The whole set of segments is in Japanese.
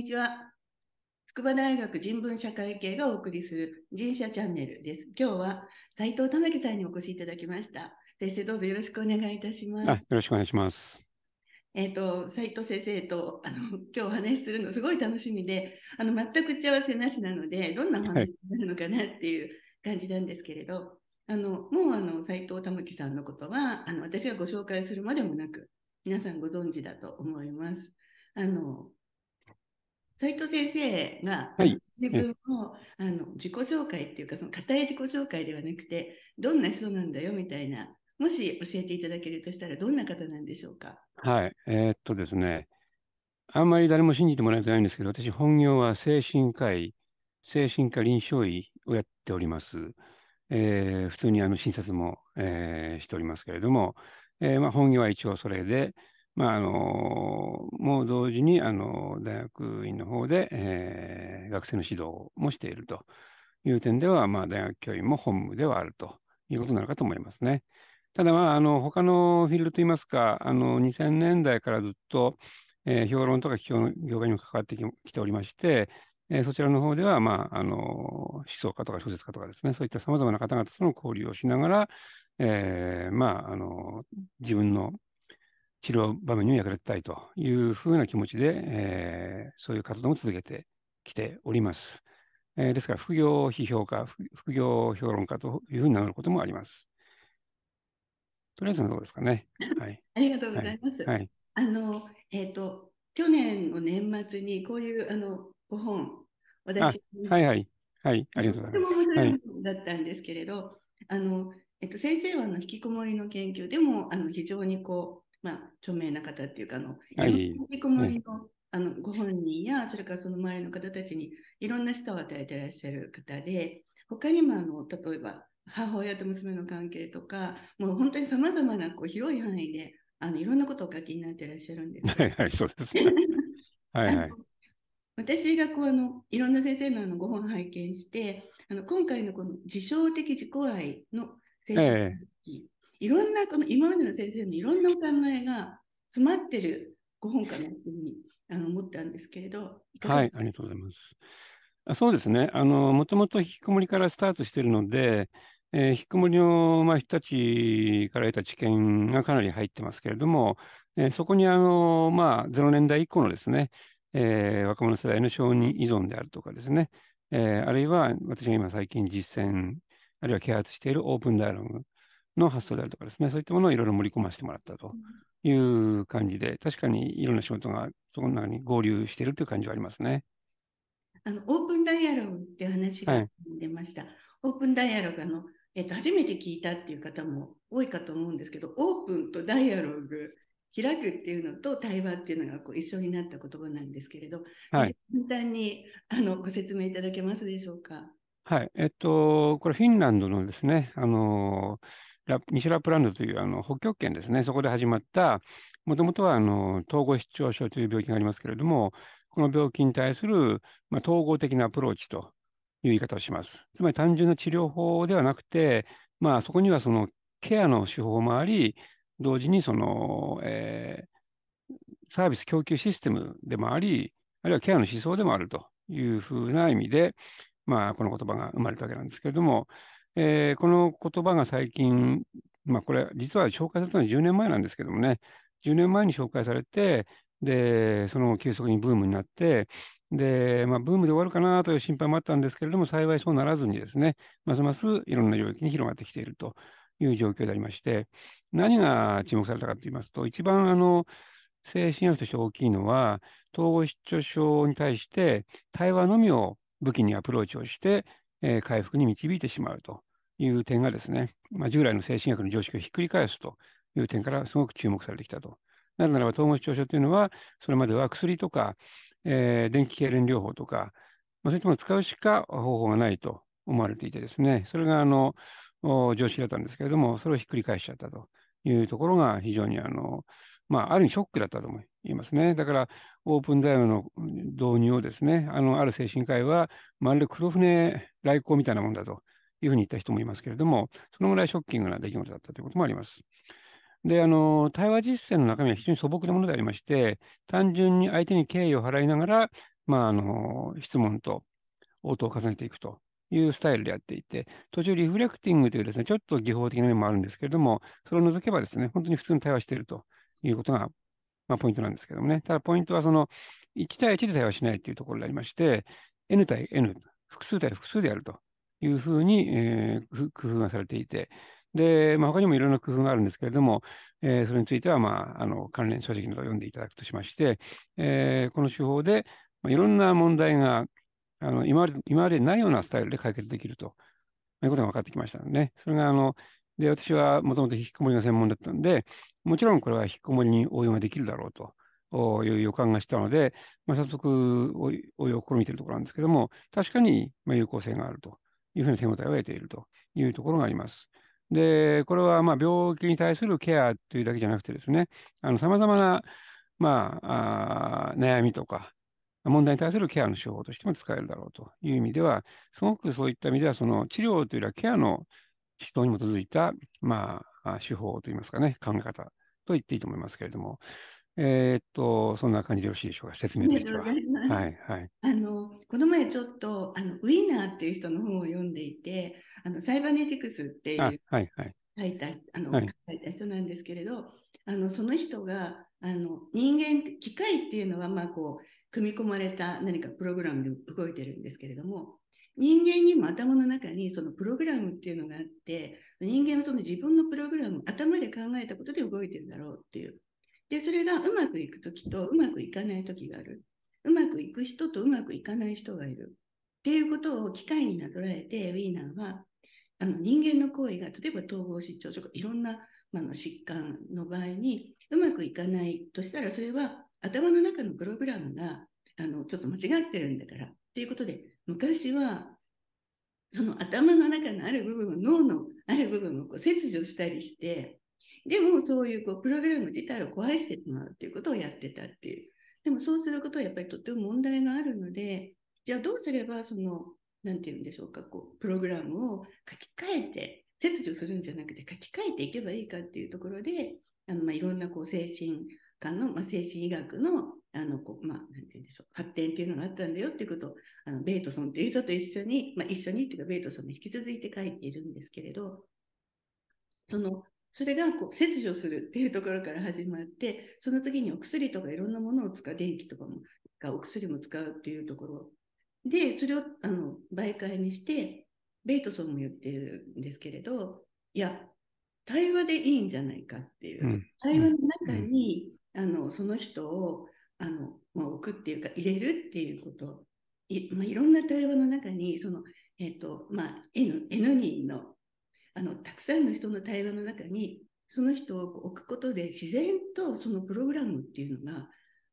にちは。筑波大学人文社会系がお送りする人社チャンネルです。今日は斉藤玉木さんにお越しいただきました。先生、どうぞよろしくお願いいたします。よろしくお願いします。えっ、ー、と、斉藤先生と、あの、今日お話しするのすごい楽しみで、あの、全く打ち合わせなしなので、どんな話になるのかなっていう感じなんですけれど、はい、あの、もうあの、斉藤玉木さんのことは、あの、私がご紹介するまでもなく、皆さんご存知だと思います。あの、斉藤先生が自分を、はい、あの自己紹介っていうかその固い自己紹介ではなくてどんな人なんだよみたいなもし教えていただけるとしたらどんな方なんでしょうか。はいえー、っとですねあんまり誰も信じてもらいたいんですけど私本業は精神科医精神科臨床医をやっております。えー、普通にあの診察も、えー、しておりますけれども、えーまあ、本業は一応それで、まあ、あのもう同時にあの大学院の方で、えー、学生の指導もしているという点では、まあ、大学教員も本部ではあるということなのかと思いますね。ただ、まあ、あの他のフィールドといいますか、あの2000年代からずっと、えー、評論とか企評の業界にも関わってきておりまして、えー、そちらの方では、まあ、あの思想家とか小説家とかですね、そういったさまざまな方々との交流をしながら、えーまあ、あの自分の治療場面にも役立てたいというふうな気持ちで、えー、そういう活動も続けてきております。えー、ですから、副業批評家、副業評論家というふうに名乗ることもあります。とりあえずのとこですかね。はい、ありがとうございます。はい、はい、あの、えっ、ー、と、去年の年末にこういうあのご本、私はいはい。はい、ありがとうございます。とても面白いだったんですけれど、はい、あの、えっ、と、先生はあの引きこもりの研究でもあの非常にこうまあ、著名な方っていうか、あの、はい、引きこもりの、あのご本人や、それからその周りの方たちにいろんな示唆を与えていらっしゃる方で、他にもあの、例えば、母親と娘の関係とか、もう本当にさまざまなこう広い範囲であのいろんなことをお書きになっていらっしゃるんです。はいはい、そうです、ね。はいはい。私がこうあのいろんな先生のあのご本拝見してあの今回のこの自傷的自己愛の精神、いろんなこの今までの先生のいろんなお考えが詰まってるご本かなというふうにあの思ったんですけれど、いはい、ありがとうございます。あそうですねあの、もともと引きこもりからスタートしているので、えー、引きこもりの、まあ、人たちから得た知見がかなり入ってますけれども、えー、そこにあの、まあ、0年代以降のですね、えー、若者世代の承認依存であるとかですね、えー、あるいは私が今最近実践、あるいは啓発しているオープンダイアログの発想であるとかですね、そういったものをいろいろ盛り込ませてもらったという感じで、確かにいろんな仕事がそこの中に合流しているという感じはありますね。あのオープンダイアログって話が出ました。はい、オープンダイアログの、えっと、初めて聞いたっていう方も多いかと思うんですけど、オープンとダイアログ、開くっていうのと対話っていうのがこう一緒になった言葉なんですけれど、はい、簡単にあのご説明いただけますでしょうか。はい、えっと、これフィンランドのですね、あのー西ラプランドというあの北極圏ですね、そこで始まった、もともとはあの統合失調症という病気がありますけれども、この病気に対する、まあ、統合的なアプローチという言い方をします。つまり単純な治療法ではなくて、まあ、そこにはそのケアの手法もあり、同時にその、えー、サービス供給システムでもあり、あるいはケアの思想でもあるというふうな意味で、まあ、この言葉が生まれたわけなんですけれども、えー、この言葉が最近、まあ、これ、実は紹介されたのは10年前なんですけどもね、10年前に紹介されて、で、その急速にブームになって、で、まあ、ブームで終わるかなという心配もあったんですけれども、幸いそうならずにですね、ますますいろんな領域に広がってきているという状況でありまして、何が注目されたかと言いますと、一番あの、精神薬として大きいのは、統合失調症に対して対話のみを武器にアプローチをして、え回復に導いてしまうという点がですね、まあ、従来の精神薬の常識をひっくり返すという点からすごく注目されてきたと。なぜならば統合失調症というのは、それまでは薬とか、えー、電気痙連療法とか、まあ、そういったものを使うしか方法がないと思われていてですね、それがあの常識だったんですけれども、それをひっくり返しちゃったというところが非常にあの、まあ、ある意味ショックだったと思い言いますね。だから、オープンダイヤの導入をですね、あの、ある精神科医は、まるで黒船来航みたいなもんだというふうに言った人もいますけれども、そのぐらいショッキングな出来事だったということもあります。で、あの、対話実践の中身は非常に素朴なものでありまして、単純に相手に敬意を払いながら、まあ、あの、質問と応答を重ねていくというスタイルでやっていて、途中リフレクティングというですね、ちょっと技法的な面もあるんですけれども、それを除けばですね、本当に普通に対話しているということがまあ、ポイントなんですけどもね。ただ、ポイントはその、1対1で対話しないっていうところでありまして、N 対 N、複数対複数であるというふうに、えー、工夫がされていて、で、まあ、他にもいろんな工夫があるんですけれども、えー、それについては、まあ、あの関連書籍などを読んでいただくとしまして、えー、この手法で、まあ、いろんな問題があの今まで今までないようなスタイルで解決できるということが分かってきましたので、ね、それがあので、私はもともと引きこもりが専門だったんで、もちろんこれは引きこもりに応用ができるだろうと。いう予感がしたので、まあ、早速応用を試みているところなんですけども、確かにま有効性があるというふうな手応えを得ているというところがあります。で、これはま病気に対するケアというだけじゃなくてですね、さまざまな、まあ、あ悩みとか、問題に対するケアの手法としても使えるだろうという意味では、すごくそういった意味では、その治療というよりはケアの人に基づいた、まあ、手法といいますかね、考え方と言っていいと思いますけれども、えー、っと、そんな感じでよろしいでしょうか、説明としては。いはいはい、あのこの前ちょっとあのウィーナーっていう人の本を読んでいてあのサイバネティクスっていう、はいはい、書いたあの、はい、書いた人なんですけれどあのその人があの人間機械っていうのはまあこう組み込まれた何かプログラムで動いてるんですけれども人間にも頭の中にそのプログラムっていうのがあって人間はその自分のプログラム頭で考えたことで動いてるだろうっていうでそれがうまくいく時とうまくいかない時があるうまくいく人とうまくいかない人がいるっていうことを機械になぞらえてウィーナーはあの人間の行為が例えば統合失調とかいろんな、まあ、の疾患の場合にうまくいかないとしたらそれは頭の中のプログラムがあのちょっと間違ってるんだからっていうことで昔はその頭の中のある部分を脳のある部分をこう切除したりして、でもそういうこうプログラム自体を壊してしまうっていうことをやってたっていう。でもそうすることはやっぱりとっても問題があるので、じゃあどうすればその、何て言うんでしょうか、こう、プログラムを書き換えて、切除するんじゃなくて書き換えていけばいいかっていうところで、あのまいろんなこう精神科の、まあ、精神医学のあの、こう、まあ、なんて言うんでしょう、発展っていうのがあったんだよっていうことを、あの、ベートソンっていう人と一緒に、まあ、一緒にっていうか、ベートソンも引き続いて書いているんですけれど、その、それが、こう、切除するっていうところから始まって、その次にお薬とかいろんなものを使う、電気とかも、お薬も使うっていうところで、それを、あの、媒介にして、ベイトソンも言ってるんですけれど、いや、対話でいいんじゃないかっていう、うん、対話の中に、うん、あの、その人を、あの、まあ、置くっていうか入れるっていうことい,、まあ、いろんな対話の中にその、えーとまあ、N, N 人のあのたくさんの人の対話の中にその人を置くことで自然とそのプログラムっていうのが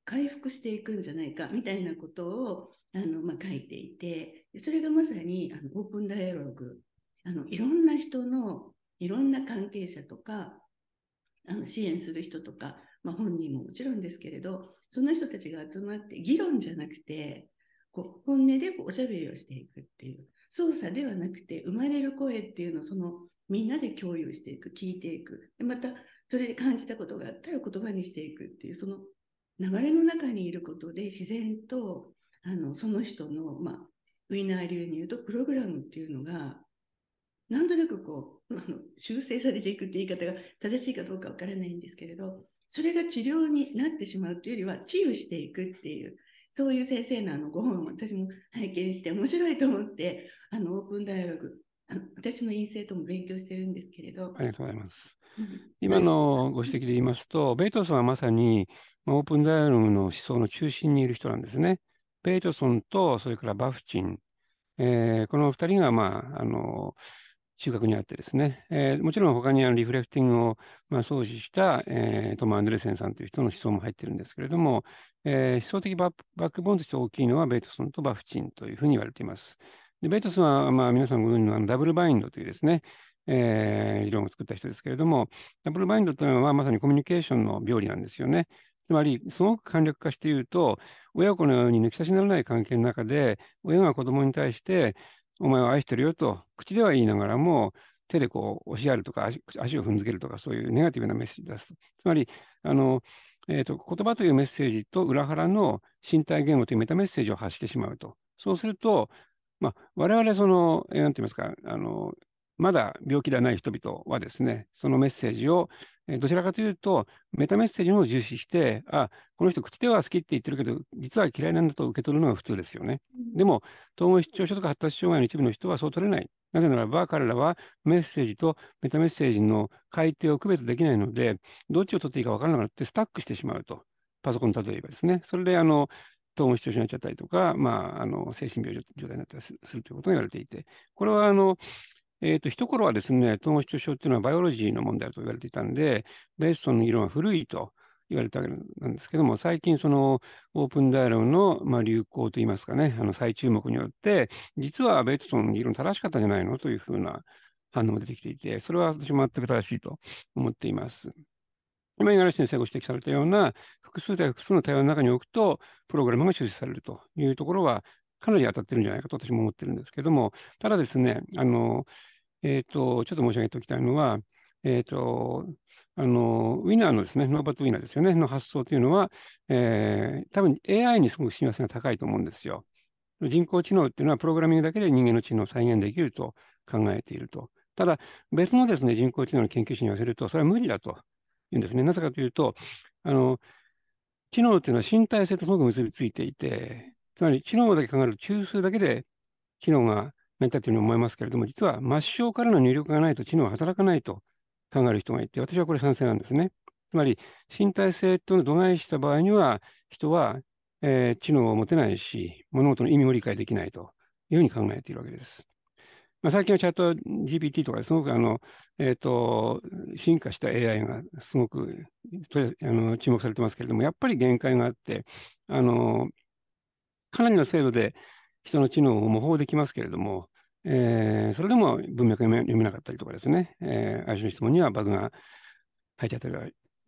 回復していくんじゃないかみたいなことをあの、まあ、書いていてそれがまさにあのオープンダイアログあのいろんな人のいろんな関係者とかあの支援する人とかまあ、本人ももちろんですけれどその人たちが集まって議論じゃなくてこう本音でこうおしゃべりをしていくっていう操作ではなくて生まれる声っていうのをそのみんなで共有していく聞いていくでまたそれで感じたことがあったら言葉にしていくっていうその流れの中にいることで自然とあのその人の、まあ、ウィナー流に言うとプログラムっていうのがなんとなくこうあの修正されていくって言い方が正しいかどうかわからないんですけれどそれが治療になってしまうというよりは治癒していくっていうそういう先生のあのご本を私も拝見して面白いと思ってあのオープン大学あの私の院生とも勉強してるんですけれどありがとうございます、今のご指摘で言いますと、ベイトソンはまさにオープンダイアログの思想の中心にいる人なんですね。ベイトソンと、それからバフチン、えー、この2人が、まあ、あの、収穫にあってですね、えー、もちろん他にあのリフレクティングを、まあ、創始した、えー、トム・アンデルセンさんという人の思想も入ってるんですけれども、えー、思想的バックボーンとして大きいのはベイトソンとバフチンというふうに言われています。でベイトソンは、まあ、皆さんご存知のあのダブルバインドというですね、えー、理論を作った人ですけれども、ダブルバインドというのはまさにコミュニケーションの病理なんですよね。つまり、すごく簡略化して言うと、親子のように抜き差しにならない関係の中で、親が子供に対して、お前を愛してるよと、口では言いながらも、手でこう押しやるとか足を踏んづけるとか、そういうネガティブなメッセージ出す。つまり、あの、えーと、と言葉というメッセージと裏腹の身体言語というメタメッセージを発してしまうと。そうすると、まあ、我々その、えー、なんて言いますか、あの、まだ病気ではない人々はですね、そのメッセージをどちらかというと、メタメッセージのを重視して、あ、この人口では好きって言ってるけど、実は嫌いなんだと受け取るのが普通ですよね。でも、統合失調症とか発達障害の一部の人はそう取れない。なぜならば、彼らはメッセージとメタメッセージの改定を区別できないので、どっちを取っていいか分からなくなってスタックしてしまうと。パソコン例えばですね。それで、あの、統合失調症になっちゃったりとか、まあ、あの精神病状態になったりするということが言われていて、これはあのえっ、ー、と、一頃はですね、統合失調症っていうのはバイオロジーの問題だと言われていたんで、ベーストの議論は古いと言われたわけなんですけども、最近そのオープンダイアログの、まあ、流行といいますかね、あの再注目によって、実はベートソンの議論正しかったんじゃないのというふうな反応も出てきていて、それは私も全く正しいと思っています。今、五十嵐先生がご指摘されたような、複数対複数の対話の中に置くと、プログラムが修正されるというところは、かなり当たってるんじゃないかと私も思ってるんですけども、ただですね、あの、えっ、ー、と、ちょっと申し上げておきたいのは、えっ、ー、と、あの、ウィナーのですね、ノーバットウィナーですよね、の発想というのは、えー、多分 AI にすごく親和性が高いと思うんですよ。人工知能っていうのは、プログラミングだけで人間の知能を再現できると考えていると。ただ、別のですね、人工知能の研究者に言わせると、それは無理だと言うんですね。なぜかというと、あの、知能っていうのは身体性とすごく結びついていて、つまり知能だけ考えると中枢だけで知能が成り立っているように思いますけれども、実は末梢からの入力がないと知能は働かないと考える人がいて、私はこれ賛成なんですね。つまり身体性というのを度外した場合には、人は、えー、知能を持てないし、物事の意味を理解できないというふうに考えているわけです。まあ、最近はチャット GPT とかですごくあの、えーと、と進化した AI がすごくあの注目されてますけれども、やっぱり限界があって、あのかなりの精度で人の知能を模倣できますけれども、えー、それでも文脈が読めなかったりとかですね、えー、相手の質問にはバグが入っちゃったりは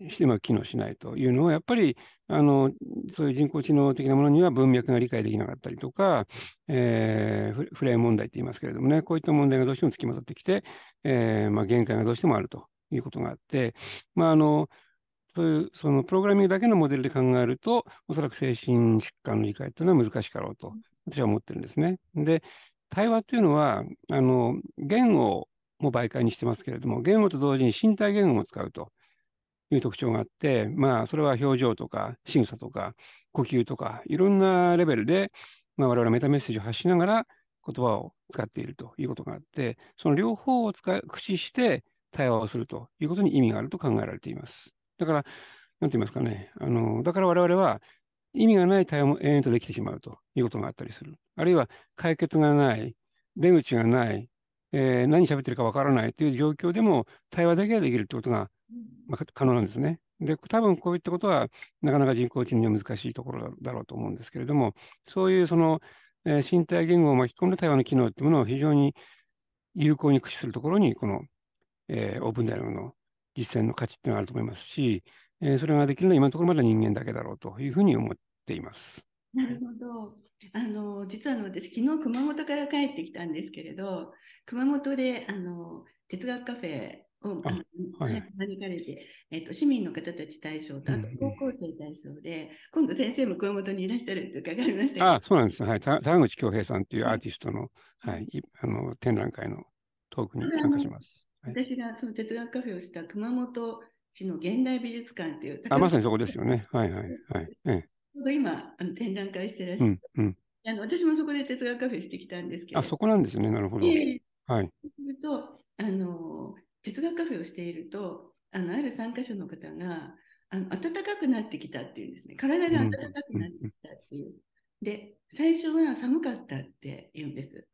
してまあ、機能しないというのは、やっぱりあのそういう人工知能的なものには文脈が理解できなかったりとか、えー、フレーム問題って言いますけれどもね、こういった問題がどうしても付きまとってきて、えーまあ、限界がどうしてもあるということがあって、まああのそういうそのプログラミングだけのモデルで考えると、おそらく精神疾患の理解というのは難しかろうと、私は思ってるんですね。で、対話というのは、あの言語も媒介にしてますけれども、言語と同時に身体言語も使うという特徴があって、まあ、それは表情とか仕草とか呼吸とか、いろんなレベルで、まあ、我々メタメッセージを発しながら言葉を使っているということがあって、その両方を使駆使して対話をするということに意味があると考えられています。だから、なんて言いますかね、あのだから我々は意味がない対応も延々とできてしまうということがあったりする。あるいは解決がない、出口がない、えー、何喋ってるかわからないという状況でも対話だけができるということが、まあ、可能なんですね。で、多分こういったことはなかなか人工知能には難しいところだろうと思うんですけれども、そういうその、えー、身体言語を巻き込んだ対話の機能というものを非常に有効に駆使するところに、この、えー、オープンダイログの実践の価値っていうのがあると思いますし、えー、それができるのは今のところまだ人間だけだろうというふうに思っています。なるほど。あの実はあの私昨日熊本から帰ってきたんですけれど、熊本であの哲学カフェをはい、招かれて、えーと、市民の方たち対象と、あと高校生対象で、うん、今度先生も熊本にいらっしゃると伺いましたあそうなんです、はい、沢口恭平さんというアーティストの,、はい、い、あの展覧会のトークに参加します。私がその哲学カフェをした熊本市の現代美術館っていう。あ、まさにそこですよね。はいはいはい。ちょうど今、あの展覧会してらっしゃる、うんうん、あの。私もそこで哲学カフェしてきたんですけど。あ、そこなんですね。なるほど。えー、はい。すると、あの、哲学カフェをしていると、あの、ある参加者の方が、あの暖かくなってきたっていうんですね。体が暖かくなってきたっていう。うん、で、最初は寒かったって言うんです。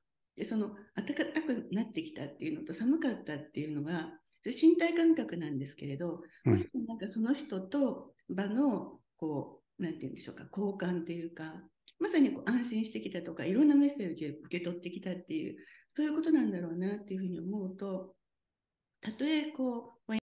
その暖かくなってきたっていうのと寒かったっていうのが身体感覚なんですけれど、もしはなんかその人と場のこう何て言うんでしょうか交換というかまさにこう安心してきたとかいろんなメッセージを受け取ってきたっていうそういうことなんだろうなっていうふうに思うとたとえこう